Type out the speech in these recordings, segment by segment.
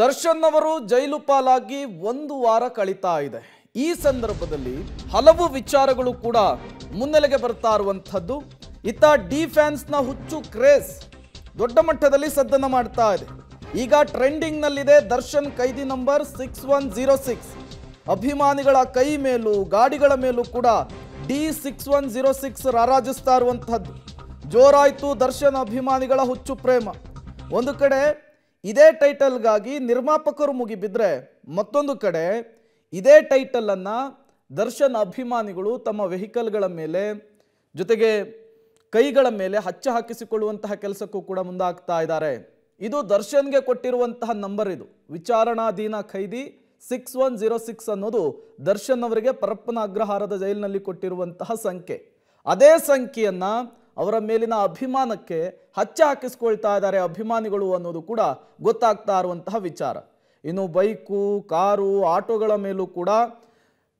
ದರ್ಶನ್ ಅವರು ಜೈಲು ಪಾಲಾಗಿ ಒಂದು ವಾರ ಕಳೀತಾ ಇದೆ ಈ ಸಂದರ್ಭದಲ್ಲಿ ಹಲವು ವಿಚಾರಗಳು ಕೂಡ ಮುನ್ನೆಲೆಗೆ ಬರ್ತಾ ಇರುವಂಥದ್ದು ಇತ್ತ ಡಿ ನ ಹುಚ್ಚು ಕ್ರೇಸ್ ದೊಡ್ಡ ಮಟ್ಟದಲ್ಲಿ ಸದ್ದನ ಮಾಡ್ತಾ ಇದೆ ಈಗ ಟ್ರೆಂಡಿಂಗ್ನಲ್ಲಿದೆ ದರ್ಶನ್ ಕೈದಿ number six one zero six ಅಭಿಮಾನಿಗಳ ಕೈ ಮೇಲೂ ಗಾಡಿಗಳ ಮೇಲೂ ಕೂಡ D six one zero six ರಾರಾಜಿಸ್ತಾ ಇರುವಂಥದ್ದು ಜೋರಾಯಿತು ದರ್ಶನ್ ಅಭಿಮಾನಿಗಳ ಹುಚ್ಚು ಪ್ರೇಮ ಒಂದು ಕಡೆ ಇದೇ ಟೈಟಲ್ಗಾಗಿ ನಿರ್ಮಾಪಕರು ಮುಗಿಬಿದ್ದರೆ ಮತ್ತೊಂದು ಕಡೆ ಇದೇ ಟೈಟಲನ್ನು ದರ್ಶನ್ ಅಭಿಮಾನಿಗಳು ತಮ್ಮ ವೆಹಿಕಲ್ಗಳ ಮೇಲೆ ಜೊತೆಗೆ ಕೈಗಳ ಮೇಲೆ ಹಚ್ಚ ಹಾಕಿಸಿಕೊಳ್ಳುವಂತಹ ಕೆಲಸಕ್ಕೂ ಕೂಡ ಮುಂದಾಗ್ತಾ ಇದ್ದಾರೆ ಇದು ದರ್ಶನ್ಗೆ ಕೊಟ್ಟಿರುವಂತಹ ನಂಬರ್ ಇದು ವಿಚಾರಣಾಧೀನ ಖೈದಿ ಸಿಕ್ಸ್ ಒನ್ ಜೀರೋ ಸಿಕ್ಸ್ ಅನ್ನೋದು ದರ್ಶನ್ ಅವರಿಗೆ ಪರಪ್ಪನ ಅಗ್ರಹಾರದ ಜೈಲಿನಲ್ಲಿ ಕೊಟ್ಟಿರುವಂತಹ ಸಂಖ್ಯೆ ಅದೇ ಸಂಖ್ಯೆಯನ್ನು ಅವರ ಮೇಲಿನ ಅಭಿಮಾನಕ್ಕೆ ಹಚ್ಚ ಹಾಕಿಸ್ಕೊಳ್ತಾ ಇದ್ದಾರೆ ಅಭಿಮಾನಿಗಳು ಅನ್ನೋದು ಕೂಡ ಗೊತ್ತಾಗ್ತಾ ಇರುವಂತಹ ವಿಚಾರ ಇನ್ನು ಬೈಕು ಕಾರು ಆಟೋಗಳ ಮೇಲೂ ಕೂಡ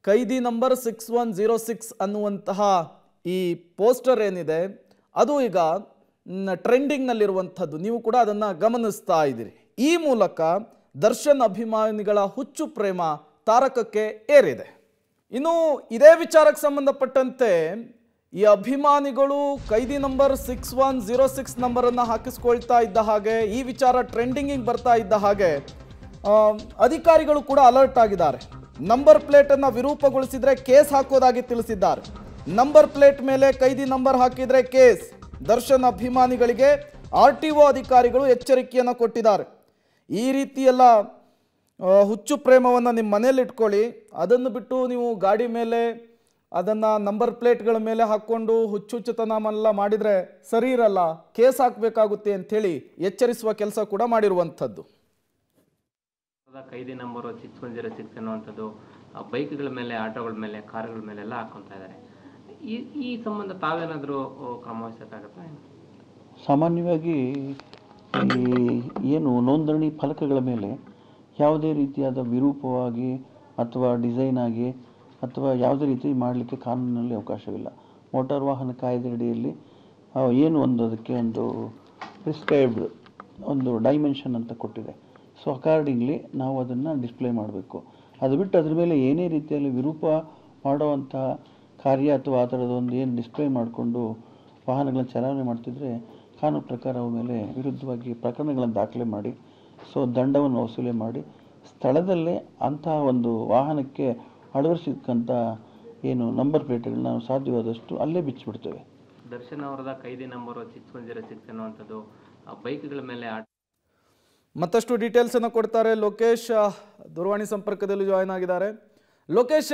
ಕೈದಿ number six one zero six ಅನ್ನುವಂತಹ ಈ ಪೋಸ್ಟರ್ ಏನಿದೆ ಅದು ಈಗ ಟ್ರೆಂಡಿಂಗ್ನಲ್ಲಿರುವಂಥದ್ದು ನೀವು ಕೂಡ ಅದನ್ನು ಗಮನಿಸ್ತಾ ಇದ್ದೀರಿ ಈ ಮೂಲಕ ದರ್ಶನ್ ಅಭಿಮಾನಿಗಳ ಹುಚ್ಚು ಪ್ರೇಮ ತಾರಕಕ್ಕೆ ಏರಿದೆ ಇನ್ನು ಇದೇ ವಿಚಾರಕ್ಕೆ ಸಂಬಂಧಪಟ್ಟಂತೆ ಈ ಅಭಿಮಾನಿಗಳು ಕೈದಿ number six one zero six ನಂಬರನ್ನು ಹಾಕಿಸ್ಕೊಳ್ತಾ ಇದ್ದ ಹಾಗೆ ಈ ವಿಚಾರ ಟ್ರೆಂಡಿಂಗಿಗೆ ಬರ್ತಾ ಇದ್ದ ಹಾಗೆ ಅಧಿಕಾರಿಗಳು ಕೂಡ ಅಲರ್ಟ್ ಆಗಿದ್ದಾರೆ ನಂಬರ್ ಪ್ಲೇಟನ್ನು ವಿರೂಪಗೊಳಿಸಿದರೆ ಕೇಸ್ ಹಾಕೋದಾಗಿ ತಿಳಿಸಿದ್ದಾರೆ ನಂಬರ್ ಪ್ಲೇಟ್ ಮೇಲೆ ಕೈದಿ ನಂಬರ್ ಹಾಕಿದರೆ ಕೇಸ್ ದರ್ಶನ್ ಅಭಿಮಾನಿಗಳಿಗೆ ಆರ್ ಟಿ ಒ ಅಧಿಕಾರಿಗಳು ಎಚ್ಚರಿಕೆಯನ್ನು ಕೊಟ್ಟಿದ್ದಾರೆ ಈ ರೀತಿಯೆಲ್ಲ ಹುಚ್ಚು ಪ್ರೇಮವನ್ನು ನಿಮ್ಮ ಮನೇಲಿ ಇಟ್ಕೊಳ್ಳಿ ಅದನ್ನು ಬಿಟ್ಟು ನೀವು ಗಾಡಿ ಮೇಲೆ ಅದನ್ನು ನಂಬರ್ ಪ್ಲೇಟ್ಗಳ ಮೇಲೆ ಹಾಕ್ಕೊಂಡು ಹುಚ್ಚುಚ್ಚುತನಮೆಲ್ಲ ಮಾಡಿದರೆ ಸರಿ ಇರಲ್ಲ ಕೇಸ್ ಹಾಕಬೇಕಾಗುತ್ತೆ ಅಂಥೇಳಿ ಎಚ್ಚರಿಸುವ ಕೆಲಸ ಕೂಡ ಮಾಡಿರುವಂಥದ್ದು ಕೈದಿ number six one zero six ಅನ್ನುವಂಥದ್ದು ಬೈಕ್ಗಳ ಮೇಲೆ ಆಟೋಗಳ ಮೇಲೆ ಕಾರುಗಳ ಮೇಲೆ ಎಲ್ಲ ಹಾಕೊತಾ ಇದ್ದಾರೆ ಈ ಈ ಸಂಬಂಧ ತಾವೇನಾದರೂ ವಹಿಸಬೇಕಾಗುತ್ತೆ ಸಾಮಾನ್ಯವಾಗಿ ಈ ಏನು ನೋಂದಣಿ ಫಲಕಗಳ ಮೇಲೆ ಯಾವುದೇ ರೀತಿಯಾದ ವಿರೂಪವಾಗಿ ಅಥವಾ ಡಿಸೈನ್ ಆಗಿ ಅಥವಾ ಯಾವುದೇ ರೀತಿ ಮಾಡಲಿಕ್ಕೆ ಕಾನೂನಿನಲ್ಲಿ ಅವಕಾಶವಿಲ್ಲ ಮೋಟಾರ್ ವಾಹನ ಕಾಯ್ದೆ ಅಡಿಯಲ್ಲಿ ಏನು ಒಂದು ಅದಕ್ಕೆ ಒಂದು ಪ್ರಿಸ್ಕ್ರೈಬ್ಡ್ ಒಂದು ಡೈಮೆನ್ಷನ್ ಅಂತ ಕೊಟ್ಟಿದೆ ಸೊ ಅಕಾರ್ಡಿಂಗ್ಲಿ ನಾವು ಅದನ್ನು ಡಿಸ್ಪ್ಲೇ ಮಾಡಬೇಕು ಅದು ಬಿಟ್ಟು ಅದ್ರ ಮೇಲೆ ಏನೇ ರೀತಿಯಲ್ಲಿ ವಿರೂಪ ಮಾಡುವಂತಹ ಕಾರ್ಯ ಅಥವಾ ಆ ಥರದ ಒಂದು ಏನು ಡಿಸ್ಪ್ಲೇ ಮಾಡಿಕೊಂಡು ವಾಹನಗಳನ್ನು ಚಲಾವಣೆ ಮಾಡ್ತಿದ್ರೆ ಕಾನೂನು ಪ್ರಕಾರ ಅವ ಮೇಲೆ ವಿರುದ್ಧವಾಗಿ ಪ್ರಕರಣಗಳನ್ನು ದಾಖಲೆ ಮಾಡಿ ಸೊ ದಂಡವನ್ನು ವಸೂಲಿ ಮಾಡಿ ಸ್ಥಳದಲ್ಲೇ ಅಂತಹ ಒಂದು ವಾಹನಕ್ಕೆ ಅಳವಡಿಸಿಕ್ಕಂಥ ಏನು ನಂಬರ್ ಪ್ಲೇಟ್ಗಳನ್ನ ನಾವು ಸಾಧ್ಯವಾದಷ್ಟು ಅಲ್ಲೇ ಬಿಚ್ಚಿಬಿಡ್ತೇವೆ ದರ್ಶನ್ ಅವರದ ಕೈದಿ number six one zero six ಅನ್ನುವಂಥದ್ದು ಬೈಕ್ಗಳ ಮೇಲೆ ಮತ್ತಷ್ಟು ಡೀಟೇಲ್ಸ್ ಅನ್ನು ಕೊಡ್ತಾರೆ ಲೋಕೇಶ್ ದೂರವಾಣಿ ಸಂಪರ್ಕದಲ್ಲಿ ಜಾಯ್ನ್ ಆಗಿದ್ದಾರೆ ಲೋಕೇಶ್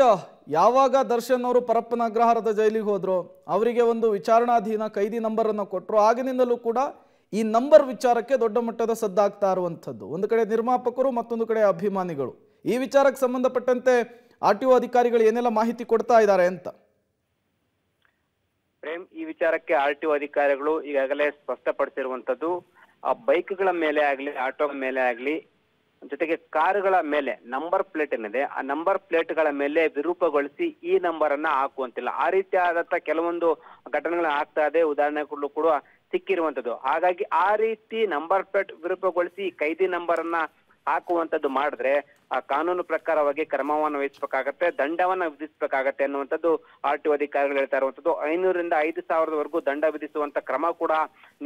ಯಾವಾಗ ದರ್ಶನ್ ಅವರು ಪರಪ್ಪನ ಅಗ್ರಹಾರದ ಜೈಲಿಗೆ ಹೋದ್ರು ಅವರಿಗೆ ಒಂದು ವಿಚಾರಣಾಧೀನ ಕೈದಿ ನಂಬರನ್ನು ಕೊಟ್ಟರು ಆಗಿನಿಂದಲೂ ಕೂಡ ಈ ನಂಬರ್ ವಿಚಾರಕ್ಕೆ ದೊಡ್ಡ ಮಟ್ಟದ ಸದ್ದಾಗ್ತಾ ಇರುವಂಥದ್ದು ಒಂದು ಕಡೆ ನಿರ್ಮಾಪಕರು ಮತ್ತೊಂದು ಕಡೆ ಅಭಿಮಾನಿಗಳು ಈ ವಿಚಾರಕ್ಕೆ ಸಂಬಂಧಪಟ್ಟಂತೆ ಆರ್ ಟಿ ಅಧಿಕಾರಿಗಳು ಏನೆಲ್ಲ ಮಾಹಿತಿ ಕೊಡ್ತಾ ಇದ್ದಾರೆ ಅಂತ ಪ್ರೇಮ್ ಈ ವಿಚಾರಕ್ಕೆ ಆರ್ ಟಿ ಅಧಿಕಾರಿಗಳು ಈಗಾಗಲೇ ಸ್ಪಷ್ಟಪಡಿಸಿರುವಂತದ್ದು ಆ ಬೈಕ್ಗಳ ಮೇಲೆ ಆಗ್ಲಿ ಆಟೋ ಮೇಲೆ ಆಗ್ಲಿ ಜೊತೆಗೆ ಕಾರುಗಳ ಮೇಲೆ ನಂಬರ್ ಪ್ಲೇಟ್ ಏನಿದೆ ಆ ನಂಬರ್ ಪ್ಲೇಟ್ಗಳ ಮೇಲೆ ವಿರೂಪಗೊಳಿಸಿ ಈ ನಂಬರ್ ಅನ್ನ ಹಾಕುವಂತಿಲ್ಲ ಆ ರೀತಿಯಾದಂತ ಕೆಲವೊಂದು ಘಟನೆಗಳು ಆಗ್ತಾ ಇದೆ ಉದಾಹರಣೆಗಳು ಕೂಡ ಸಿಕ್ಕಿರುವಂತದ್ದು ಹಾಗಾಗಿ ಆ ರೀತಿ ನಂಬರ್ ಪ್ಲೇಟ್ ವಿರೂಪಗೊಳಿಸಿ ಕೈದಿ ನಂಬರ್ ಅನ್ನ ಹಾಕುವಂತದ್ದು ಮಾಡಿದ್ರೆ ಆ ಕಾನೂನು ಪ್ರಕಾರವಾಗಿ ಕ್ರಮವನ್ನು ವಹಿಸಬೇಕಾಗತ್ತೆ ದಂಡವನ್ನ ವಿಧಿಸಬೇಕಾಗತ್ತೆ ಅನ್ನುವಂಥದ್ದು ಆರ್ ಟಿ ಅಧಿಕಾರಿಗಳು ಹೇಳ್ತಾ ಇರುವಂತದ್ದು ಐನೂರಿಂದ ಐದು ಸಾವಿರದವರೆಗೂ ದಂಡ ವಿಧಿಸುವಂತ ಕ್ರಮ ಕೂಡ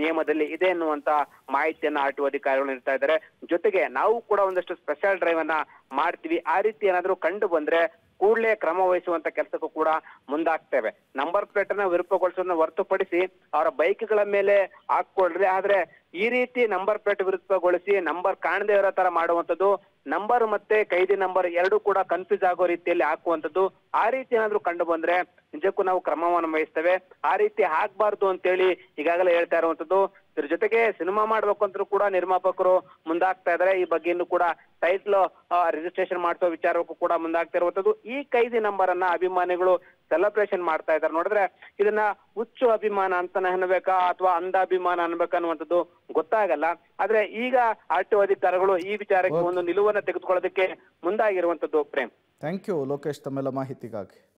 ನಿಯಮದಲ್ಲಿ ಇದೆ ಎನ್ನುವಂತ ಮಾಹಿತಿಯನ್ನ ಆರ್ ಟಿ ಅಧಿಕಾರಿಗಳು ನೀಡ್ತಾ ಇದ್ದಾರೆ ಜೊತೆಗೆ ನಾವು ಕೂಡ ಒಂದಷ್ಟು ಸ್ಪೆಷಲ್ ಡ್ರೈವ್ ಅನ್ನ ಮಾಡ್ತೀವಿ ಆ ರೀತಿ ಏನಾದ್ರೂ ಕಂಡು ಬಂದ್ರೆ ಕೂಡಲೇ ಕ್ರಮ ವಹಿಸುವಂತ ಕೆಲಸಕ್ಕೂ ಕೂಡ ಮುಂದಾಗ್ತೇವೆ ನಂಬರ್ ಪ್ಲೇಟ್ ಅನ್ನ ವಿರೂಪಗೊಳಿಸೋದನ್ನ ಹೊರತುಪಡಿಸಿ ಅವರ ಬೈಕ್ಗಳ ಮೇಲೆ ಹಾಕೊಳ್ರಿ ಆದ್ರೆ ಈ ರೀತಿ ನಂಬರ್ ಪ್ಲೇಟ್ ವಿರುದ್ಧಗೊಳಿಸಿ ನಂಬರ್ ಕಾಣದೇ ಇರೋ ತರ ಮಾಡುವಂತದ್ದು ನಂಬರ್ ಮತ್ತೆ ಕೈದಿ ನಂಬರ್ ಎರಡು ಕೂಡ ಕನ್ಫ್ಯೂಸ್ ಆಗೋ ರೀತಿಯಲ್ಲಿ ಹಾಕುವಂತದ್ದು ಆ ರೀತಿ ಏನಾದ್ರೂ ಕಂಡು ಬಂದ್ರೆ ನಿಜಕ್ಕೂ ನಾವು ಕ್ರಮವನ್ನು ವಹಿಸ್ತೇವೆ ಆ ರೀತಿ ಹಾಕ್ಬಾರ್ದು ಅಂತೇಳಿ ಈಗಾಗಲೇ ಹೇಳ್ತಾ ಇರುವಂತದ್ದು ಇದ್ರ ಜೊತೆಗೆ ಸಿನಿಮಾ ಮಾಡ್ಬೇಕು ಅಂತೂ ಕೂಡ ನಿರ್ಮಾಪಕರು ಮುಂದಾಗ್ತಾ ಇದಾರೆ ಈ ಬಗ್ಗೆ ಕೂಡ ಟೈಟ್ಲ್ ರಿಜಿಸ್ಟ್ರೇಷನ್ ಮಾಡಿಸುವ ವಿಚಾರಕ್ಕೂ ಕೂಡ ಮುಂದಾಗ್ತಾ ಇರುವಂತದ್ದು ಈ ಕೈದಿ ನಂಬರ್ ಅನ್ನ ಅಭಿಮಾನಿಗಳು ಸೆಲೆಬ್ರೇಷನ್ ಮಾಡ್ತಾ ಇದ್ದಾರೆ ನೋಡಿದ್ರೆ ಇದನ್ನ ಹುಚ್ಚು ಅಭಿಮಾನ ಅಂತಾನೆ ಅನ್ಬೇಕಾ ಅಥವಾ ಅಂಧಾಭಿಮಾನ ಅನ್ಬೇಕಾ ಅನ್ನುವಂಥದ್ದು ಗೊತ್ತಾಗಲ್ಲ ಆದ್ರೆ ಈಗ ಆರ್ ಟಿ ಅಧಿಕಾರಿಗಳು ಈ ವಿಚಾರಕ್ಕೆ ಒಂದು ನಿಲುವನ್ನು ತೆಗೆದುಕೊಳ್ಳೋದಕ್ಕೆ ಮುಂದಾಗಿರುವಂತದ್ದು ಪ್ರೇಮ್ ಥ್ಯಾಂಕ್ ಯು ಲೋಕೇಶ್ ತಮ್ಮೆಲ್ಲ ಮಾಹಿತಿಗಾಗಿ